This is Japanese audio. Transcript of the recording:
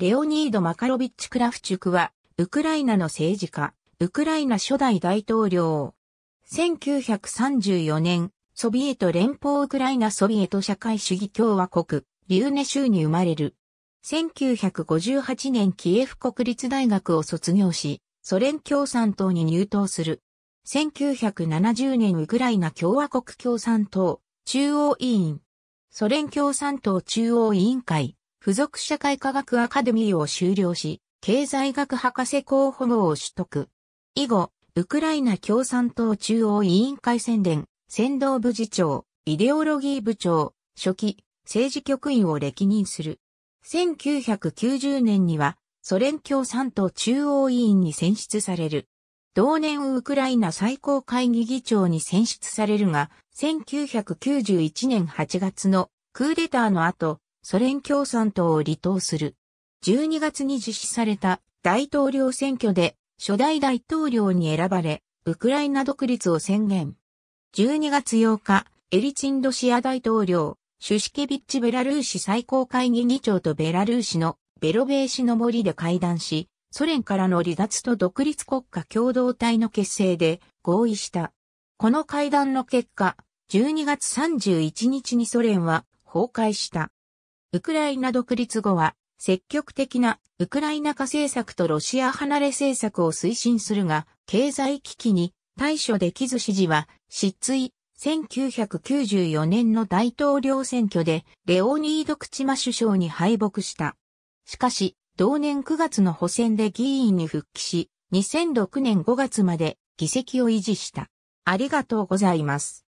レオニード・マカロビッチ・クラフチュクは、ウクライナの政治家、ウクライナ初代大統領。1934年、ソビエト連邦ウクライナソビエト社会主義共和国、リューネ州に生まれる。1958年キエフ国立大学を卒業し、ソ連共産党に入党する。1970年ウクライナ共和国共産党、中央委員。ソ連共産党中央委員会。付属社会科学アカデミーを修了し、経済学博士候補号を取得。以後、ウクライナ共産党中央委員会宣伝、先導部次長、イデオロギー部長、初期、政治局員を歴任する。1990年には、ソ連共産党中央委員に選出される。同年ウクライナ最高会議議長に選出されるが、1991年8月のクーデターの後、ソ連共産党を離党する。12月に実施された大統領選挙で初代大統領に選ばれ、ウクライナ独立を宣言。12月8日、エリチンロシア大統領、シュシケビッチベラルーシ最高会議議長とベラルーシのベロベーシの森で会談し、ソ連からの離脱と独立国家共同体の結成で合意した。この会談の結果、12月31日にソ連は崩壊した。ウクライナ独立後は、積極的なウクライナ化政策とロシア離れ政策を推進するが、経済危機に対処できず支持は失墜。1994年の大統領選挙でレオニード・クチマ首相に敗北した。しかし、同年9月の補選で議員に復帰し、2006年5月まで議席を維持した。ありがとうございます。